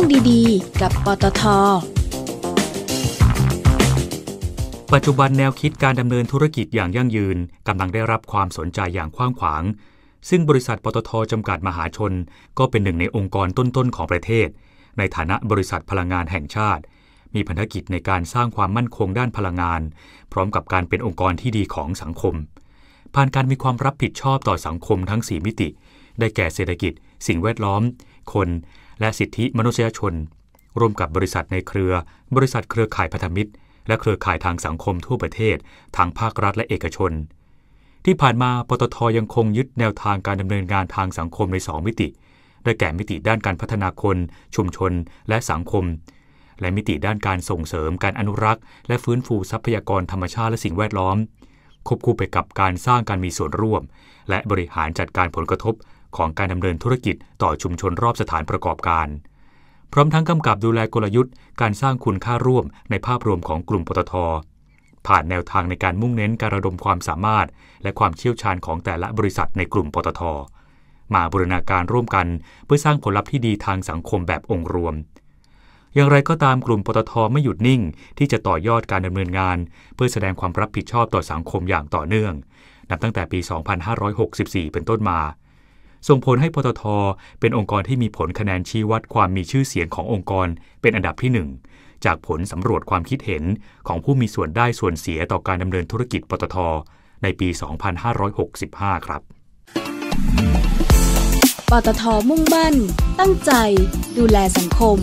ื่องดีๆกับปตทปัจจุบันแนวคิดการดำเนินธุรกิจอย่างยั่งยืนกำลังได้รับความสนใจอย่างกว้างขวาง ซึ่งบริษัทปตทจำกัดมหาชน ก็เป็นหนึ่งในองค์กรต้นๆของประเทศ ในฐานะบริษัทพลังงานแห่งชาติ มีพันธกิจในการสร้างความมั่นคงด้านพลังงาน พร้อมกับการเป็นองค์กรที่ดีของสังคม ผ่านการมีความรับผิดชอบต่อสังคมทั้ง 4 มิติ ได้แก่เศรษฐกิจ สิ่งแวดล้อม คนและสิทธิมนุษยชนร่วมกับบริษัทในเครือ บริษัทเครือข่ายพันธมิตร และเครือข่ายทางสังคมทั่วประเทศทางภาครัฐและเอกชน ที่ผ่านมาปตทยังคงยึดแนวทางการดำเนินงานทางสังคมใน 2 มิติ ได้แก่มิติด้านการพัฒนาคน ชุมชนและสังคม และมิติด้านการส่งเสริม การอนุรักษ์ และฟื้นฟูทรัพยากรธรรมชาติและสิ่งแวดล้อม ควบคู่ไปกับการสร้างการมีส่วนร่วม และบริหารจัดการผลกระทบของการดำเนินธุรกิจต่อชุมชนรอบสถานประกอบการ พร้อมทั้งกำกับดูแลกลยุทธ์ การสร้างคุณค่าร่วมในภาพรวมของกลุ่มปตท ผ่านแนวทางในการมุ่งเน้นการระดมความสามารถ และความเชี่ยวชาญของแต่ละบริษัทในกลุ่มปตท มาบูรณาการร่วมกันเพื่อสร้างผลลัพธ์ที่ดีทางสังคมแบบองค์รวม อย่างไรก็ตามกลุ่มปตทไม่หยุดนิ่งที่จะต่อยอดการดำเนินงาน เพื่อแสดงความรับผิดชอบต่อสังคมอย่างต่อเนื่องนับตั้งแต่ปี 2564 เป็นต้นมาส่งผลให้ปตท เป็นองค์กรที่มีผลคะแนนชี้วัดความมีชื่อเสียงขององค์กรเป็นอันดับที่ 1 จากผลสำรวจความคิดเห็นของผู้มีส่วนได้ส่วนเสียต่อการดำเนินธุรกิจปตทในปี 2565 ครับ ปตทมุ่งมั่นตั้งใจ ดูแลสังคม